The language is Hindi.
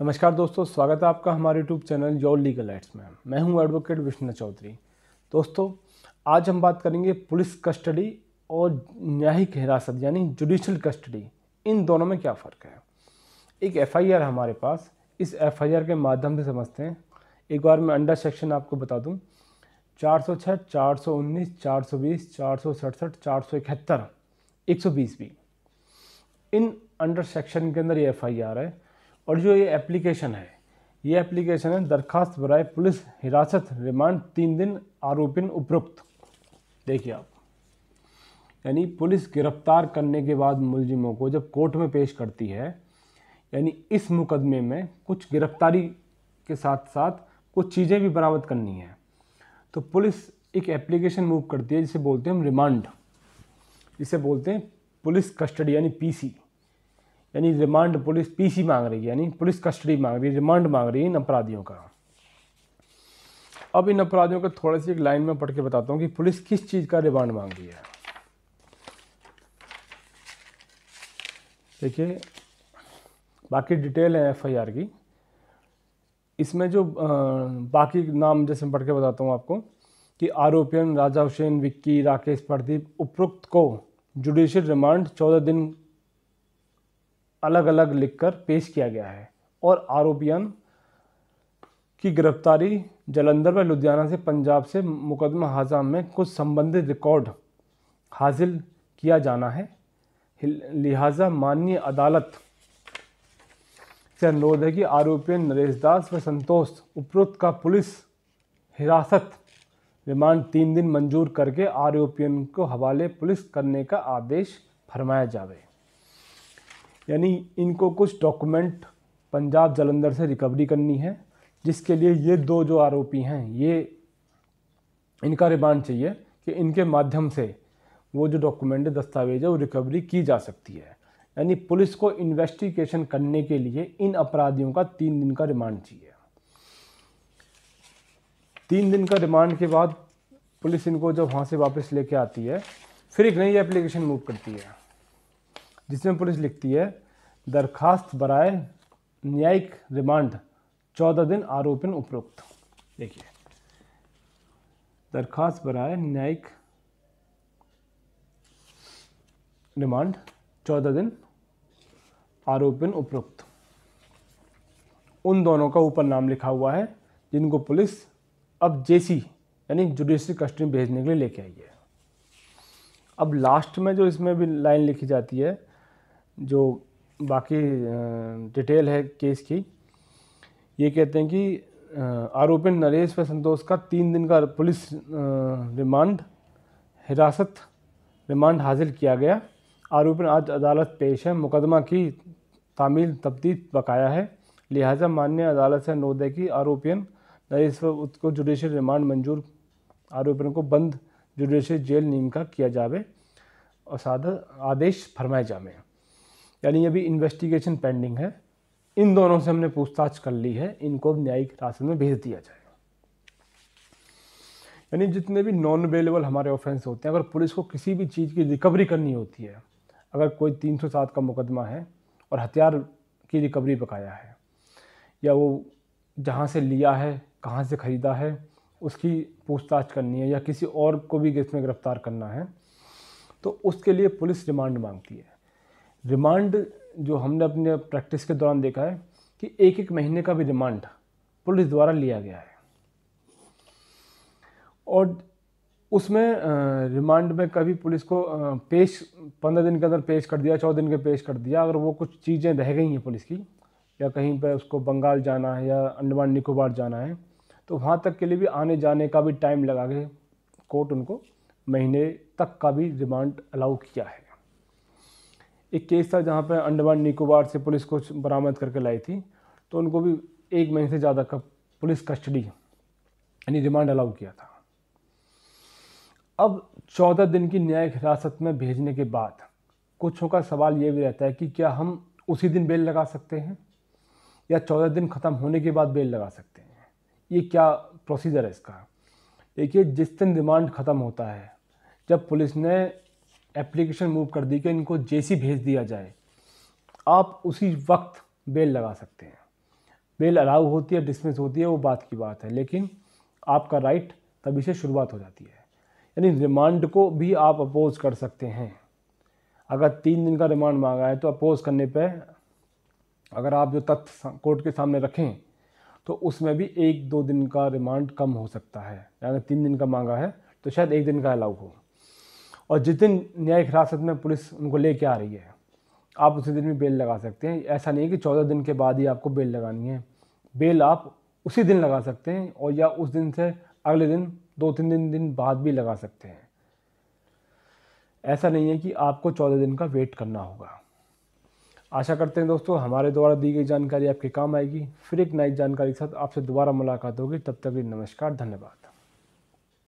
नमस्कार दोस्तों स्वागत है आपका हमारे YouTube channel your legal aids में मैं हूं एडवोकेट विष्णु चौधरी दोस्तों आज हम बात करेंगे पुलिस कस्टडी और न्यायिक हिरासत यानी जुडिशल कस्टडी इन दोनों में क्या फ़र्क है एक एफआईआर हमारे पास इस एफआईआर के माध्यम से समझते हैं एक बार मैं अंडर सेक्शन आपको बता दूँ चार सौ छः चार सौ उन्नीस चार सौ बीस चार सौ सड़सठ चार सौ इकहत्तर एक सौ बीस भी इन अंडर सेक्शन के अंदर ये एफ आई आर है और जो ये एप्लीकेशन है ये एप्लीकेशन है दरखास्त बराए पुलिस हिरासत रिमांड तीन दिन आरोपिन उपरुक्त देखिए आप यानी पुलिस गिरफ्तार करने के बाद मुलजिमों को जब कोर्ट में पेश करती है यानी इस मुकदमे में कुछ गिरफ्तारी के साथ साथ कुछ चीज़ें भी बरामद करनी है तो पुलिस एक एप्लीकेशन मूव करती है जिसे बोलते हैं हम रिमांड जिसे बोलते हैं पुलिस कस्टडी यानी पीसी यानी रिमांड पुलिस पीसी मांग रही है यानी पुलिस कस्टडी मांग रही है रिमांड मांग रही है इन अपराधियों का अब इन अपराधियों को थोड़ी सी एक लाइन में पढ़ के बताता हूँ कि पुलिस किस चीज़ का रिमांड मांग रही है देखिए बाकी डिटेल है एफ की इसमें जो बाकी नाम जैसे मैं पढ़ के बताता हूँ आपको कि आरोपियन राजा हुसैन विक्की राकेश प्रदीप उपरोक्त को जुडिशियल रिमांड चौदह दिन अलग अलग लिखकर पेश किया गया है और आरोपियन की गिरफ्तारी जलंधर व लुधियाना से पंजाब से मुकदमा हाजा में कुछ संबंधित रिकॉर्ड हासिल किया जाना है लिहाजा माननीय अदालत से अनुरोध है कि आरोपियन नरेश दास व संतोष उपरोक्त का पुलिस हिरासत रिमांड तीन दिन मंजूर करके आरोपियन को हवाले पुलिस करने का आदेश फरमाया जाए यानी इनको कुछ डॉक्यूमेंट पंजाब जलंधर से रिकवरी करनी है जिसके लिए ये दो जो आरोपी हैं ये इनका रिमांड चाहिए कि इनके माध्यम से वो जो डॉक्यूमेंट दस्तावेज है वो रिकवरी की जा सकती है यानी पुलिस को इन्वेस्टिगेशन करने के लिए इन अपराधियों का तीन दिन का रिमांड चाहिए तीन दिन का रिमांड के बाद पुलिस इनको जब वहाँ से वापस लेके आती है फिर एक नई एप्लीकेशन मूव करती है जिसमें पुलिस लिखती है दरखास्त बराए न्यायिक रिमांड चौदह दिन आरोपिन उपरोक्त देखिए दरखास्त बरए न्यायिक रिमांड चौदह दिन आरोपिन उपरोक्त उन दोनों का ऊपर नाम लिखा हुआ है जिनको पुलिस अब जेसी यानी जुडिशरी कस्टडी में भेजने के लिए लेके आई है अब लास्ट में जो इसमें भी लाइन लिखी जाती है जो बाकी डिटेल है केस की ये कहते हैं कि आरोपी नरेश व संतोष का तीन दिन का पुलिस रिमांड हिरासत रिमांड हासिल किया गया आरोपी आज अदालत पेश है मुकदमा की तामील तब्दील बकाया है लिहाजा मान्य अदालत से अनुरोध है कि आरोपियन नरेश व उसको जुडिशल रिमांड मंजूर आरोपियों को बंद जुडिशल जेल नीम का किया जावे और साधा आदेश फरमाए जावे यानी अभी इन्वेस्टिगेशन पेंडिंग है इन दोनों से हमने पूछताछ कर ली है इनको अब न्यायिक हिरासत में भेज दिया जाए यानी जितने भी नॉन अवेलेबल हमारे ऑफेंस होते हैं अगर पुलिस को किसी भी चीज़ की रिकवरी करनी होती है अगर कोई 307 का मुकदमा है और हथियार की रिकवरी बकाया है या वो जहाँ से लिया है कहाँ से ख़रीदा है उसकी पूछताछ करनी है या किसी और को भी इसमें गिरफ्तार करना है तो उसके लिए पुलिस रिमांड मांगती है रिमांड जो हमने अपने प्रैक्टिस के दौरान देखा है कि एक एक महीने का भी रिमांड पुलिस द्वारा लिया गया है और उसमें रिमांड में कभी पुलिस को पेश पंद्रह दिन के अंदर पेश कर दिया चौदह दिन के पेश कर दिया अगर वो कुछ चीज़ें रह गई हैं पुलिस की या कहीं पर उसको बंगाल जाना है या अंडमान निकोबार जाना है तो वहाँ तक के लिए भी आने जाने का भी टाइम लगा के कोर्ट उनको महीने तक का भी रिमांड अलाउ किया है एक केस था जहाँ पर अंडमान निकोबार से पुलिस को बरामद करके लाई थी तो उनको भी एक महीने से ज़्यादा का पुलिस कस्टडी यानी रिमांड अलाउ किया था अब चौदह दिन की न्यायिक हिरासत में भेजने के बाद कुछों का सवाल ये भी रहता है कि क्या हम उसी दिन बेल लगा सकते हैं या चौदह दिन ख़त्म होने के बाद बेल लगा सकते हैं ये क्या प्रोसीजर है इसका देखिए जिस दिन रिमांड ख़त्म होता है जब पुलिस ने एप्लीकेशन मूव कर दी कि इनको जेसी भेज दिया जाए आप उसी वक्त बेल लगा सकते हैं बेल अलाउ होती है डिसमिस होती है वो बात की बात है लेकिन आपका राइट तभी से शुरुआत हो जाती है यानी रिमांड को भी आप अपोज कर सकते हैं अगर तीन दिन का रिमांड मांगा है तो अपोज करने पर अगर आप जो तथ्य कोर्ट के सामने रखें तो उसमें भी एक दो दिन का रिमांड कम हो सकता है अगर तीन दिन का मांगा है तो शायद एक दिन का अलाउ हो और जिस दिन न्यायिक हिरासत में पुलिस उनको लेके आ रही है आप उसी दिन भी बेल लगा सकते हैं ऐसा नहीं कि चौदह दिन के बाद ही आपको बेल लगानी है बेल आप उसी दिन लगा सकते हैं और या उस दिन से अगले दिन दो तीन दिन दिन बाद भी लगा सकते हैं ऐसा नहीं है कि आपको चौदह दिन का वेट करना होगा आशा करते हैं दोस्तों हमारे द्वारा दी गई जानकारी आपके काम आएगी फिर एक नई जानकारी के साथ आपसे दोबारा मुलाकात होगी तब तक नमस्कार धन्यवाद